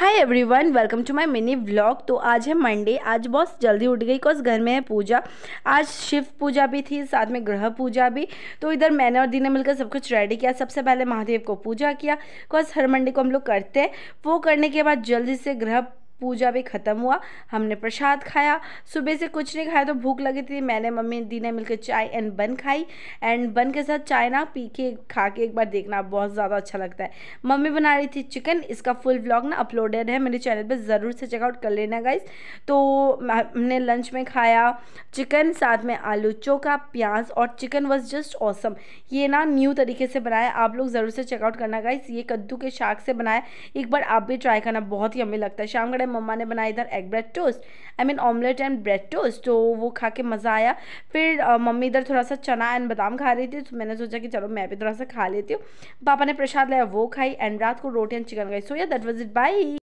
hi everyone welcome to my mini vlog तो आज है मंडे आज बहुत जल्दी उठ गई बिकॉज घर में है पूजा आज शिव पूजा भी थी साथ में ग्रह पूजा भी तो इधर मैंने और दीना मिलकर सब कुछ रेडी किया सबसे पहले महादेव को पूजा किया बिकॉज हर मंडे को हम लोग करते हैं वो करने के बाद जल्दी से ग्रह पूजा भी ख़त्म हुआ हमने प्रसाद खाया सुबह से कुछ नहीं खाया तो भूख लगी थी मैंने मम्मी दी ने मिलकर चाय एंड बन खाई एंड बन के साथ चाय ना पी के खा के एक बार देखना बहुत ज़्यादा अच्छा लगता है मम्मी बना रही थी चिकन इसका फुल ब्लॉग ना अपलोडेड है मेरे चैनल पर ज़रूर से चेकआउट कर लेना गाइज तो हमने लंच में खाया चिकन साथ में आलू चोखा प्याज और चिकन वॉज जस्ट ऑसम ये ना न्यू तरीके से बनाया आप लोग ज़रूर से चेकआउट करना गाइस ये कद्दू के शाक से बनाया एक बार आप भी ट्राई करना बहुत ही हमें लगता है शाम का मम्मा ने बनाया इधर egg bread toast I mean omelette and bread toast तो वो खा के मज़ा आया फिर मम्मी इधर थोड़ा सा चना एंड बादाम खा रही थी तो मैंने सोचा कि चलो मैं भी थोड़ा सा खा लेती हूँ पापा ने प्रसाद लाया वो खाई एंड रात को रोटी एंड चिकन खाई सो या दैट वॉज इट बाई